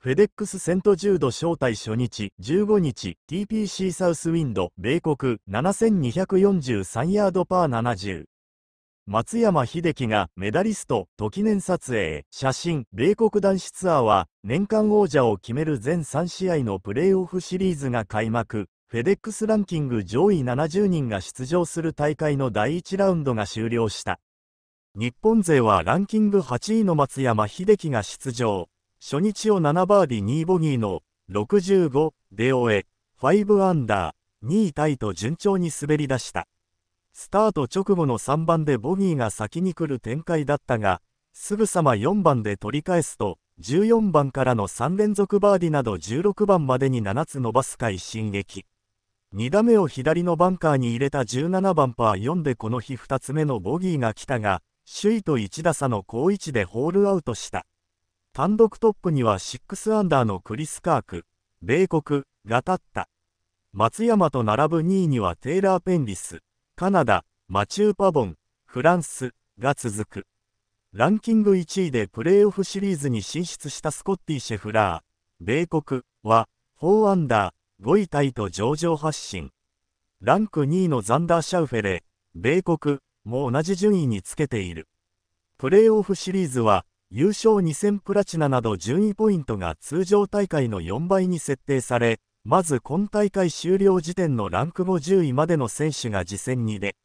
フェデックスセントジュード招待初日15日 TPC サウスウィンド米国7243ヤードパー70松山英樹がメダリストと記念撮影写真米国男子ツアーは年間王者を決める全3試合のプレーオフシリーズが開幕フェデックスランキング上位70人が出場する大会の第1ラウンドが終了した日本勢はランキング8位の松山英樹が出場初日を7バーディー2ボギーの65で終え、5アンダー、2位タイと順調に滑り出した。スタート直後の3番でボギーが先に来る展開だったが、すぐさま4番で取り返すと、14番からの3連続バーディなど16番までに7つ伸ばす回進撃。2打目を左のバンカーに入れた17番パー4でこの日2つ目のボギーが来たが、首位と1打差の好位置でホールアウトした。単独トップには6アンダーのクリス・カーク、米国、が立った。松山と並ぶ2位にはテイラー・ペンリス、カナダ、マチュー・パボン、フランス、が続く。ランキング1位でプレーオフシリーズに進出したスコッティ・シェフラー、米国は4アンダー、5位タイと上場発進。ランク2位のザンダー・シャウフェレ、米国も同じ順位につけている。プレーオフシリーズは優勝2000プラチナなど順位ポイントが通常大会の4倍に設定され、まず今大会終了時点のランク5 10位までの選手が次戦に出